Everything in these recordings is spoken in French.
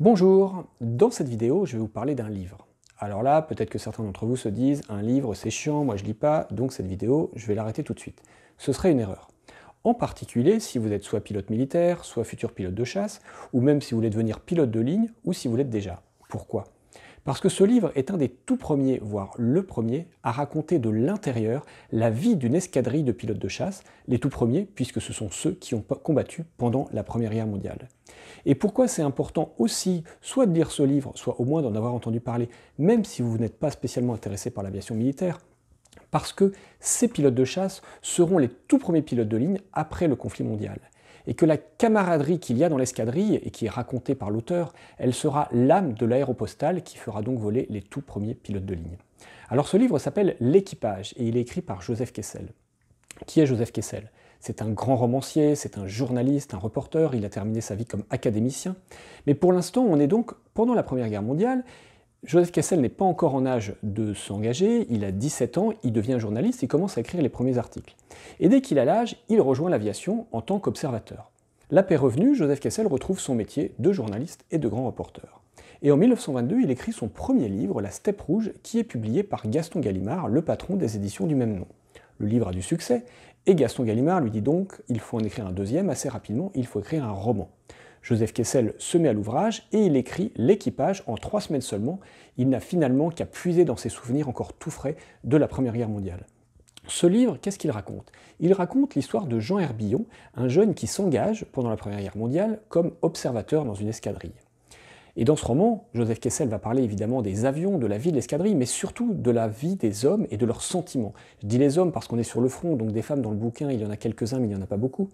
Bonjour, dans cette vidéo je vais vous parler d'un livre. Alors là, peut-être que certains d'entre vous se disent un livre c'est chiant, moi je lis pas, donc cette vidéo je vais l'arrêter tout de suite. Ce serait une erreur. En particulier si vous êtes soit pilote militaire, soit futur pilote de chasse, ou même si vous voulez devenir pilote de ligne, ou si vous l'êtes déjà. Pourquoi parce que ce livre est un des tout premiers, voire le premier, à raconter de l'intérieur la vie d'une escadrille de pilotes de chasse, les tout premiers puisque ce sont ceux qui ont combattu pendant la Première Guerre mondiale. Et pourquoi c'est important aussi, soit de lire ce livre, soit au moins d'en avoir entendu parler, même si vous n'êtes pas spécialement intéressé par l'aviation militaire, parce que ces pilotes de chasse seront les tout premiers pilotes de ligne après le conflit mondial et que la camaraderie qu'il y a dans l'escadrille, et qui est racontée par l'auteur, elle sera l'âme de l'aéropostale qui fera donc voler les tout premiers pilotes de ligne. Alors ce livre s'appelle L'équipage, et il est écrit par Joseph Kessel. Qui est Joseph Kessel c'est un grand romancier, c'est un journaliste, un reporter, il a terminé sa vie comme académicien. Mais pour l'instant, on est donc pendant la Première Guerre mondiale, Joseph Cassel n'est pas encore en âge de s'engager, il a 17 ans, il devient journaliste, il commence à écrire les premiers articles. Et dès qu'il a l'âge, il rejoint l'aviation en tant qu'observateur. La paix revenue, Joseph Cassel retrouve son métier de journaliste et de grand reporter. Et en 1922, il écrit son premier livre, La Steppe Rouge, qui est publié par Gaston Gallimard, le patron des éditions du même nom. Le livre a du succès, et Gaston Gallimard lui dit donc, il faut en écrire un deuxième assez rapidement, il faut écrire un roman. Joseph Kessel se met à l'ouvrage et il écrit L'équipage en trois semaines seulement. Il n'a finalement qu'à puiser dans ses souvenirs encore tout frais de la Première Guerre mondiale. Ce livre, qu'est-ce qu'il raconte Il raconte l'histoire de Jean Herbillon, un jeune qui s'engage pendant la Première Guerre mondiale comme observateur dans une escadrille. Et dans ce roman, Joseph Kessel va parler évidemment des avions, de la vie de l'escadrille, mais surtout de la vie des hommes et de leurs sentiments. Je dis les hommes parce qu'on est sur le front, donc des femmes dans le bouquin, il y en a quelques-uns, mais il n'y en a pas beaucoup.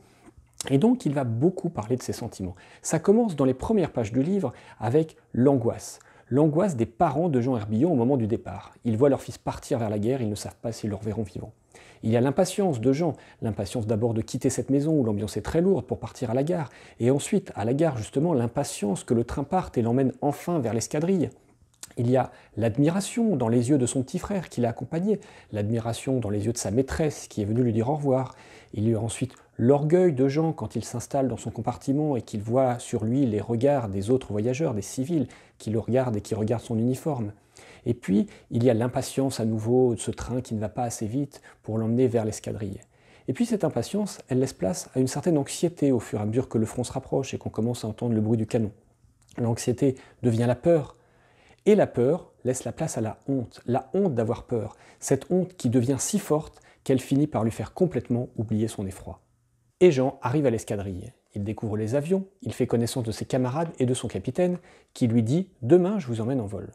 Et donc, il va beaucoup parler de ses sentiments. Ça commence dans les premières pages du livre avec l'angoisse. L'angoisse des parents de Jean Herbillon au moment du départ. Ils voient leur fils partir vers la guerre, ils ne savent pas s'ils le reverront vivant. Il y a l'impatience de Jean, l'impatience d'abord de quitter cette maison où l'ambiance est très lourde pour partir à la gare, et ensuite, à la gare justement, l'impatience que le train parte et l'emmène enfin vers l'escadrille. Il y a l'admiration dans les yeux de son petit frère qui l'a accompagné, l'admiration dans les yeux de sa maîtresse qui est venue lui dire au revoir. Il y a ensuite L'orgueil de Jean quand il s'installe dans son compartiment et qu'il voit sur lui les regards des autres voyageurs, des civils, qui le regardent et qui regardent son uniforme. Et puis, il y a l'impatience à nouveau de ce train qui ne va pas assez vite pour l'emmener vers l'escadrille. Et puis cette impatience, elle laisse place à une certaine anxiété au fur et à mesure que le front se rapproche et qu'on commence à entendre le bruit du canon. L'anxiété devient la peur. Et la peur laisse la place à la honte, la honte d'avoir peur, cette honte qui devient si forte qu'elle finit par lui faire complètement oublier son effroi et Jean arrive à l'escadrille. Il découvre les avions, il fait connaissance de ses camarades et de son capitaine, qui lui dit Demain, je vous emmène en vol.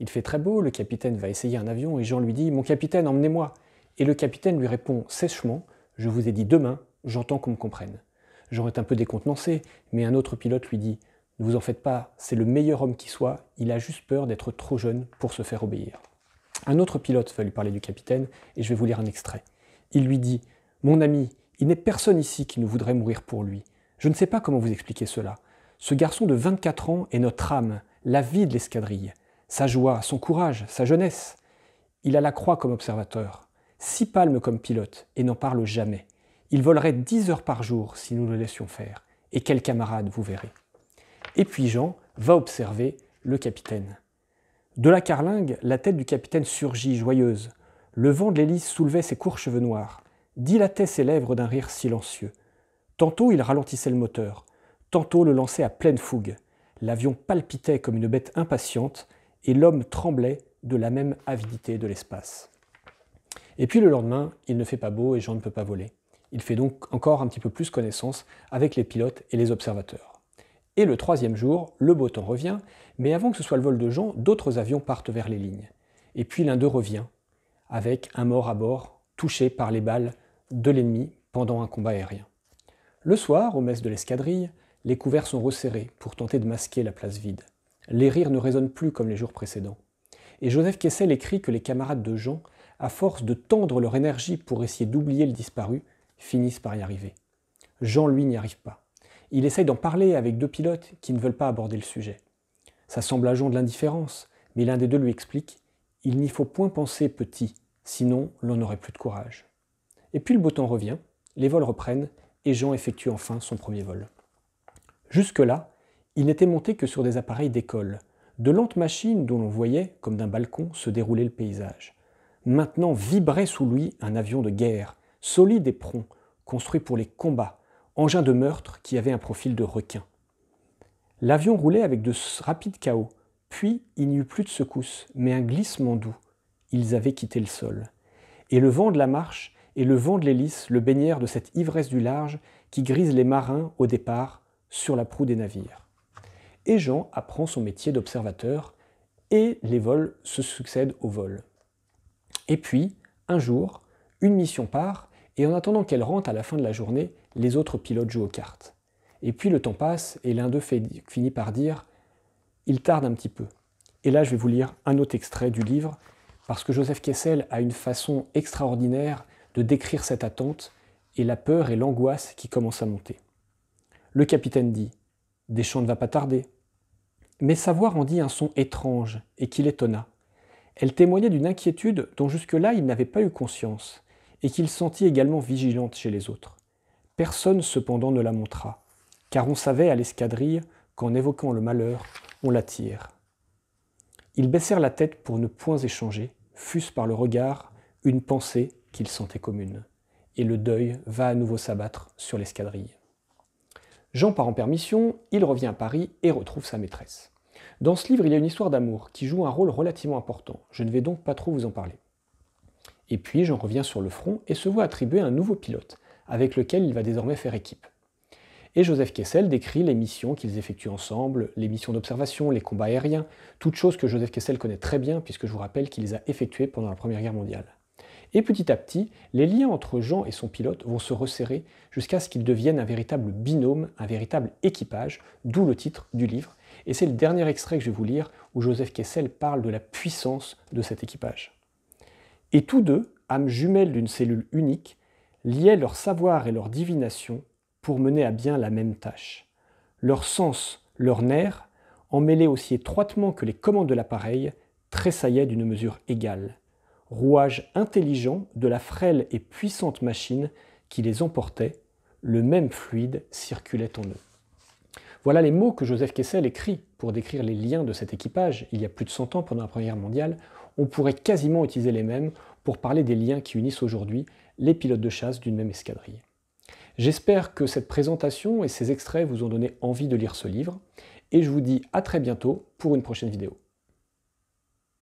Il fait très beau, le capitaine va essayer un avion et Jean lui dit Mon capitaine, emmenez-moi Et le capitaine lui répond sèchement Je vous ai dit demain, j'entends qu'on me comprenne. Jean est un peu décontenancé, mais un autre pilote lui dit Ne vous en faites pas, c'est le meilleur homme qui soit, il a juste peur d'être trop jeune pour se faire obéir. Un autre pilote va lui parler du capitaine et je vais vous lire un extrait. Il lui dit Mon ami, il n'est personne ici qui ne voudrait mourir pour lui. Je ne sais pas comment vous expliquer cela. Ce garçon de 24 ans est notre âme, la vie de l'escadrille, sa joie, son courage, sa jeunesse. Il a la croix comme observateur, six palmes comme pilote, et n'en parle jamais. Il volerait dix heures par jour si nous le laissions faire. Et quel camarade, vous verrez. Et puis Jean va observer le capitaine. De la carlingue, la tête du capitaine surgit, joyeuse. Le vent de l'hélice soulevait ses courts cheveux noirs dilatait ses lèvres d'un rire silencieux. Tantôt il ralentissait le moteur, tantôt le lançait à pleine fougue. L'avion palpitait comme une bête impatiente, et l'homme tremblait de la même avidité de l'espace. Et puis le lendemain, il ne fait pas beau et Jean ne peut pas voler. Il fait donc encore un petit peu plus connaissance avec les pilotes et les observateurs. Et le troisième jour, le beau temps revient, mais avant que ce soit le vol de Jean, d'autres avions partent vers les lignes. Et puis l'un d'eux revient, avec un mort à bord, touché par les balles de l'ennemi pendant un combat aérien. Le soir, aux messes de l'escadrille, les couverts sont resserrés pour tenter de masquer la place vide. Les rires ne résonnent plus comme les jours précédents. Et Joseph Kessel écrit que les camarades de Jean, à force de tendre leur énergie pour essayer d'oublier le disparu, finissent par y arriver. Jean, lui, n'y arrive pas. Il essaye d'en parler avec deux pilotes qui ne veulent pas aborder le sujet. Ça semble à Jean de l'indifférence, mais l'un des deux lui explique Il n'y faut point penser petit, sinon l'on n'aurait plus de courage. Et puis le beau temps revient, les vols reprennent et Jean effectue enfin son premier vol. Jusque-là, il n'était monté que sur des appareils d'école, de lentes machines dont l'on voyait, comme d'un balcon, se dérouler le paysage. Maintenant vibrait sous lui un avion de guerre, solide et prompt, construit pour les combats, engin de meurtre qui avait un profil de requin. L'avion roulait avec de rapides chaos, puis il n'y eut plus de secousses, mais un glissement doux. Ils avaient quitté le sol. Et le vent de la marche et le vent de l'hélice le baignèrent de cette ivresse du large qui grise les marins au départ sur la proue des navires. Et Jean apprend son métier d'observateur et les vols se succèdent au vol. Et puis, un jour, une mission part et en attendant qu'elle rentre à la fin de la journée, les autres pilotes jouent aux cartes. Et puis le temps passe et l'un d'eux finit par dire Il tarde un petit peu. Et là, je vais vous lire un autre extrait du livre parce que Joseph Kessel a une façon extraordinaire de décrire cette attente et la peur et l'angoisse qui commencent à monter. Le capitaine dit Deschamps ne va pas tarder. Mais sa voix rendit un son étrange et qui l'étonna. Elle témoignait d'une inquiétude dont jusque-là il n'avait pas eu conscience et qu'il sentit également vigilante chez les autres. Personne cependant ne la montra, car on savait à l'escadrille qu'en évoquant le malheur, on l'attire. Ils baissèrent la tête pour ne point échanger, fût-ce par le regard, une pensée, qu'il sentait commune, et le deuil va à nouveau s'abattre sur l'escadrille. Jean part en permission, il revient à Paris et retrouve sa maîtresse. Dans ce livre, il y a une histoire d'amour qui joue un rôle relativement important, je ne vais donc pas trop vous en parler. Et puis Jean revient sur le front et se voit attribuer un nouveau pilote, avec lequel il va désormais faire équipe. Et Joseph Kessel décrit les missions qu'ils effectuent ensemble, les missions d'observation, les combats aériens, toutes choses que Joseph Kessel connaît très bien puisque je vous rappelle qu'il les a effectuées pendant la Première Guerre mondiale. Et petit à petit, les liens entre Jean et son pilote vont se resserrer jusqu'à ce qu'ils deviennent un véritable binôme, un véritable équipage, d'où le titre du livre. Et c'est le dernier extrait que je vais vous lire où Joseph Kessel parle de la puissance de cet équipage. Et tous deux, âmes jumelles d'une cellule unique, liaient leur savoir et leur divination pour mener à bien la même tâche. Leur sens, leurs nerfs, emmêlés aussi étroitement que les commandes de l'appareil, tressaillaient d'une mesure égale rouage intelligent de la frêle et puissante machine qui les emportait, le même fluide circulait en eux. Voilà les mots que Joseph Kessel écrit pour décrire les liens de cet équipage il y a plus de 100 ans pendant la Première Guerre mondiale. On pourrait quasiment utiliser les mêmes pour parler des liens qui unissent aujourd'hui les pilotes de chasse d'une même escadrille. J'espère que cette présentation et ces extraits vous ont donné envie de lire ce livre et je vous dis à très bientôt pour une prochaine vidéo.